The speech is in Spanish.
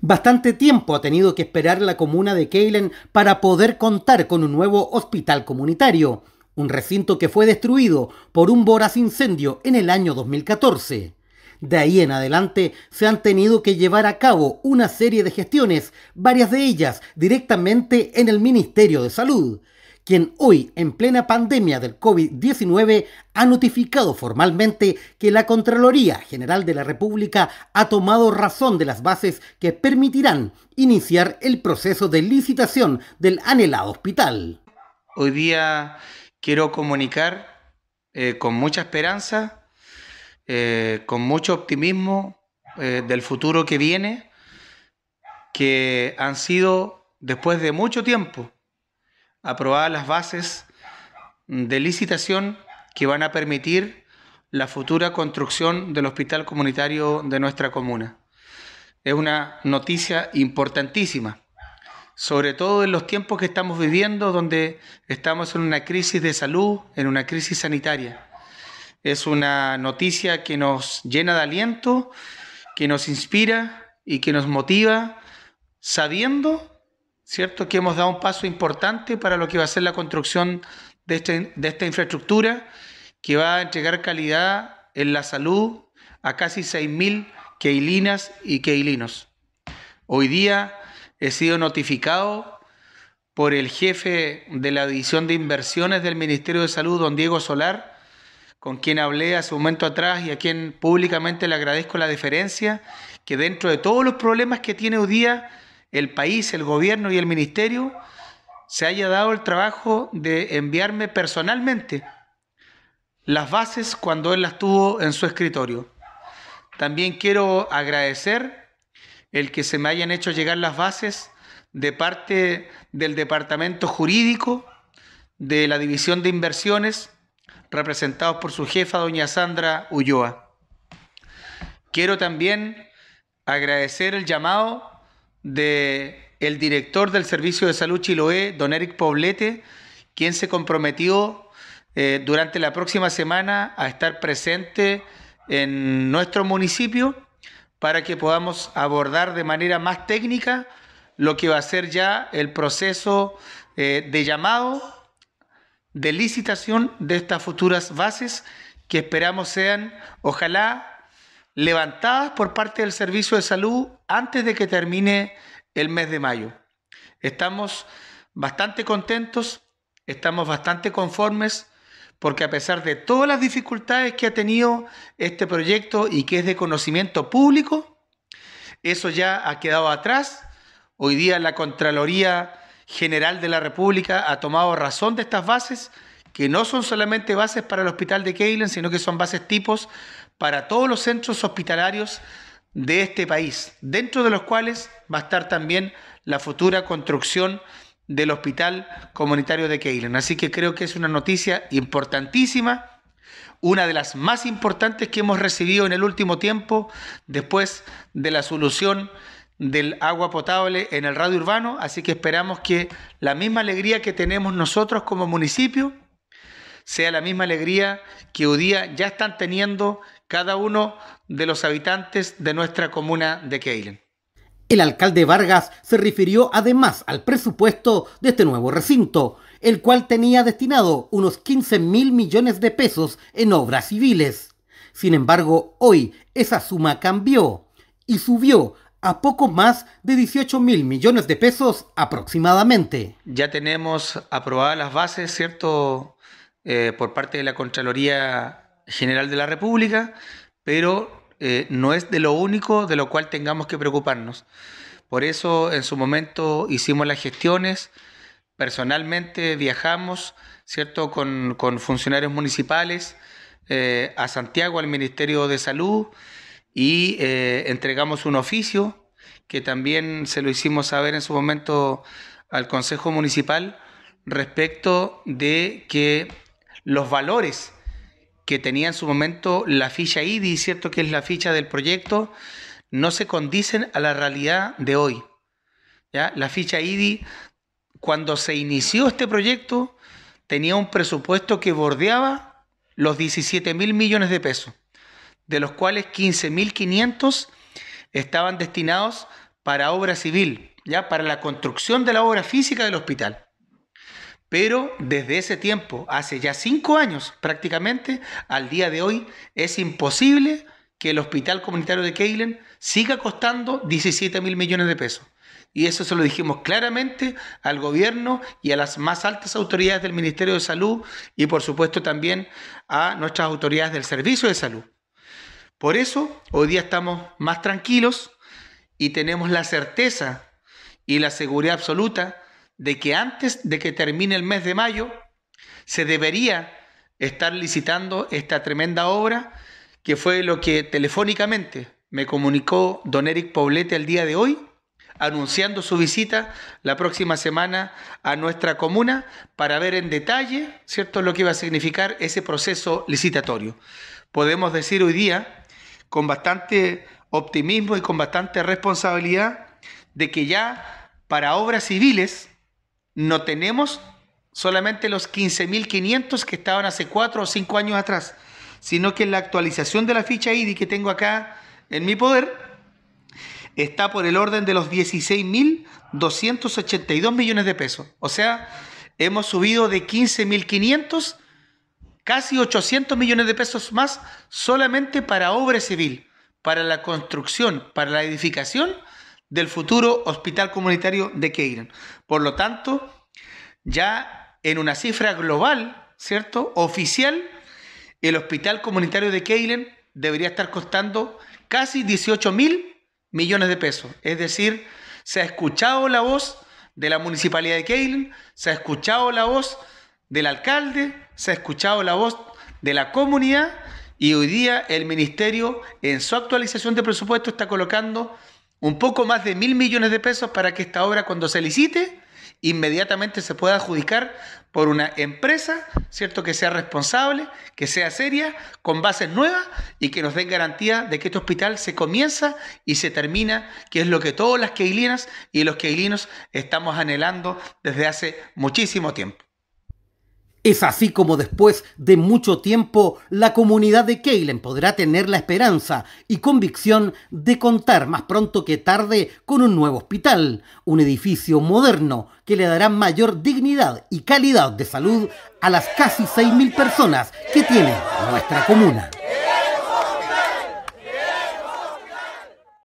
Bastante tiempo ha tenido que esperar la comuna de Keilen para poder contar con un nuevo hospital comunitario, un recinto que fue destruido por un voraz incendio en el año 2014. De ahí en adelante se han tenido que llevar a cabo una serie de gestiones, varias de ellas directamente en el Ministerio de Salud, quien hoy, en plena pandemia del COVID-19, ha notificado formalmente que la Contraloría General de la República ha tomado razón de las bases que permitirán iniciar el proceso de licitación del anhelado hospital. Hoy día quiero comunicar eh, con mucha esperanza, eh, con mucho optimismo eh, del futuro que viene, que han sido, después de mucho tiempo, aprobadas las bases de licitación que van a permitir la futura construcción del hospital comunitario de nuestra comuna. Es una noticia importantísima, sobre todo en los tiempos que estamos viviendo, donde estamos en una crisis de salud, en una crisis sanitaria. Es una noticia que nos llena de aliento, que nos inspira y que nos motiva, sabiendo ¿cierto? Que hemos dado un paso importante para lo que va a ser la construcción de, este, esta infraestructura que va a entregar calidad en la salud a casi 6.000 keilinas y keilinos. Hoy día he sido notificado por el jefe de la División de Inversiones del Ministerio de Salud, don Diego Solar, con quien hablé hace un momento atrás y a quien públicamente le agradezco la deferencia, que dentro de todos los problemas que tiene hoy día, el país, el gobierno y el ministerio se haya dado el trabajo de enviarme personalmente las bases cuando él las tuvo en su escritorio. También quiero agradecer el que se me hayan hecho llegar las bases de parte del departamento jurídico de la división de inversiones, representados por su jefa, doña Sandra Ulloa. Quiero también agradecer el llamado de director del Servicio de Salud Chiloé, don Eric Poblete, quien se comprometió eh, durante la próxima semana a estar presente en nuestro municipio para que podamos abordar de manera más técnica lo que va a ser ya el proceso eh, de llamado, de licitación de estas futuras bases que esperamos sean, ojalá, levantadas por parte del Servicio de Salud antes de que termine el mes de mayo. Estamos bastante contentos, estamos bastante conformes, porque a pesar de todas las dificultades que ha tenido este proyecto y que es de conocimiento público, eso ya ha quedado atrás. Hoy día la Contraloría General de la República ha tomado razón de estas bases, que no son solamente bases para el Hospital de Keilen, sino que son bases tipos para todos los centros hospitalarios de este país, dentro de los cuales va a estar también la futura construcción del Hospital Comunitario de Keilen. Así que creo que es una noticia importantísima, una de las más importantes que hemos recibido en el último tiempo después de la solución del agua potable en el radio urbano, así que esperamos que la misma alegría que tenemos nosotros como municipio sea la misma alegría que hoy día ya están teniendo cada uno de los habitantes de nuestra comuna de Keilen. El alcalde Vargas se refirió además al presupuesto de este nuevo recinto, el cual tenía destinado unos 15 mil millones de pesos en obras civiles. Sin embargo, hoy esa suma cambió y subió a poco más de 18 mil millones de pesos aproximadamente. Ya tenemos aprobadas las bases, ¿cierto, eh, por parte de la Contraloría General de la República, pero eh, no es de lo único de lo cual tengamos que preocuparnos. Por eso en su momento hicimos las gestiones, personalmente viajamos, ¿cierto?, con, funcionarios municipales eh, a Santiago, al Ministerio de Salud, y entregamos un oficio que también se lo hicimos saber en su momento al Consejo Municipal respecto de que los valores que tenía en su momento la ficha IDI, ¿cierto? Que es la ficha del proyecto, no se condicen a la realidad de hoy. La ficha IDI, cuando se inició este proyecto, tenía un presupuesto que bordeaba los 17 mil millones de pesos, de los cuales 15 mil 500 estaban destinados para obra civil, ya para la construcción de la obra física del hospital. Pero desde ese tiempo, hace ya cinco años prácticamente, al día de hoy, es imposible que el hospital comunitario de Keilen siga costando 17 mil millones de pesos. Y eso se lo dijimos claramente al gobierno y a las más altas autoridades del Ministerio de Salud y por supuesto también a nuestras autoridades del Servicio de Salud. Por eso hoy día estamos más tranquilos y tenemos la certeza y la seguridad absoluta de que antes de que termine el mes de mayo se debería estar licitando esta tremenda obra, que fue lo que telefónicamente me comunicó don Eric Poblete el día de hoy, anunciando su visita la próxima semana a nuestra comuna para ver en detalle, ¿cierto?, lo que iba a significar ese proceso licitatorio. Podemos decir hoy día, con bastante optimismo y con bastante responsabilidad, de que ya para obras civiles, no tenemos solamente los 15.500 que estaban hace 4 o 5 años atrás, sino que la actualización de la ficha ID que tengo acá en mi poder está por el orden de los 16.282 millones de pesos. O sea, hemos subido de 15.500 casi 800 millones de pesos más solamente para obra civil, para la construcción, para la edificación del futuro hospital comunitario de Keilen. Por lo tanto, ya en una cifra global, ¿cierto? Oficial, el hospital comunitario de Keilen debería estar costando casi 18 mil millones de pesos. Es decir, se ha escuchado la voz de la municipalidad de Keilen, se ha escuchado la voz del alcalde, se ha escuchado la voz de la comunidad y hoy día el ministerio en su actualización de presupuesto está colocando un poco más de mil millones de pesos para que esta obra cuando se licite inmediatamente se pueda adjudicar por una empresa, ¿cierto? Que sea responsable, que sea seria, con bases nuevas y que nos den garantía de que este hospital se comienza y se termina, que es lo que todas las queilinas y los queilinos estamos anhelando desde hace muchísimo tiempo. Es así como después de mucho tiempo la comunidad de Keilen podrá tener la esperanza y convicción de contar más pronto que tarde con un nuevo hospital, un edificio moderno que le dará mayor dignidad y calidad de salud a las casi 6.000 personas que tiene nuestra comuna.